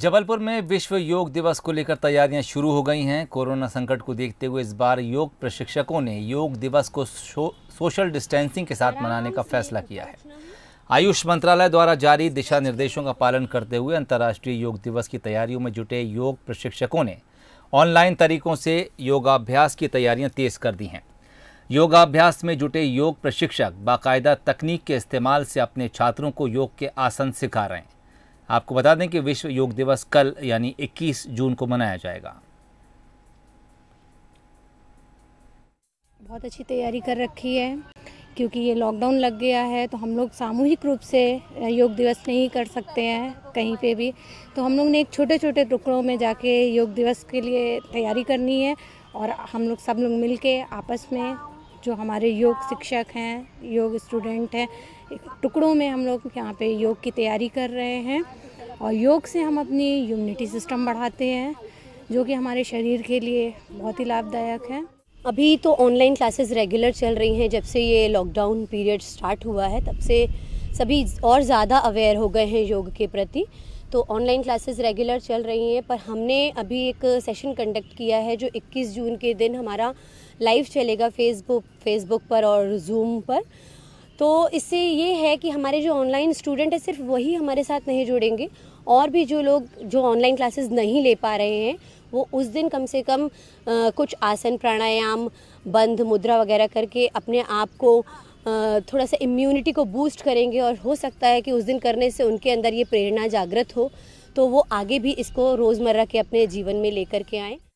जबलपुर में विश्व योग दिवस को लेकर तैयारियां शुरू हो गई हैं कोरोना संकट को देखते हुए इस बार योग प्रशिक्षकों ने योग दिवस को सो, सोशल डिस्टेंसिंग के साथ मनाने का फैसला किया है आयुष मंत्रालय द्वारा जारी दिशा निर्देशों का पालन करते हुए अंतर्राष्ट्रीय योग दिवस की तैयारियों में जुटे योग प्रशिक्षकों ने ऑनलाइन तरीकों से योगाभ्यास की तैयारियां तेज कर दी हैं योगाभ्यास में जुटे योग प्रशिक्षक बाकायदा तकनीक के इस्तेमाल से अपने छात्रों को योग के आसन सिखा रहे हैं आपको बता दें कि विश्व योग दिवस कल यानी 21 जून को मनाया जाएगा बहुत अच्छी तैयारी कर रखी है क्योंकि ये लॉकडाउन लग गया है तो हम लोग सामूहिक रूप से योग दिवस नहीं कर सकते हैं कहीं पे भी तो हम लोग ने एक छोटे छोटे टुकड़ों में जाके योग दिवस के लिए तैयारी करनी है और हम लोग सब लोग मिल के आपस में जो हमारे योग शिक्षक हैं योग स्टूडेंट हैं टुकड़ों में हम लोग यहाँ पे योग की तैयारी कर रहे हैं और योग से हम अपनी इम्यूनिटी सिस्टम बढ़ाते हैं जो कि हमारे शरीर के लिए बहुत ही लाभदायक है अभी तो ऑनलाइन क्लासेस रेगुलर चल रही हैं जब से ये लॉकडाउन पीरियड स्टार्ट हुआ है तब से सभी और ज़्यादा अवेयर हो गए हैं योग के प्रति तो ऑनलाइन क्लासेस रेगुलर चल रही हैं पर हमने अभी एक सेशन कंडक्ट किया है जो 21 जून के दिन हमारा लाइव चलेगा फेसबुक फेसबुक पर और जूम पर तो इससे ये है कि हमारे जो ऑनलाइन स्टूडेंट हैं सिर्फ वही हमारे साथ नहीं जुड़ेंगे और भी जो लोग जो ऑनलाइन क्लासेस नहीं ले पा रहे हैं वो उस दिन कम से कम आ, कुछ आसन प्राणायाम बंध मुद्रा वगैरह करके अपने आप को थोड़ा सा इम्यूनिटी को बूस्ट करेंगे और हो सकता है कि उस दिन करने से उनके अंदर ये प्रेरणा जागृत हो तो वो आगे भी इसको रोज़मर्रा के अपने जीवन में लेकर के आएँ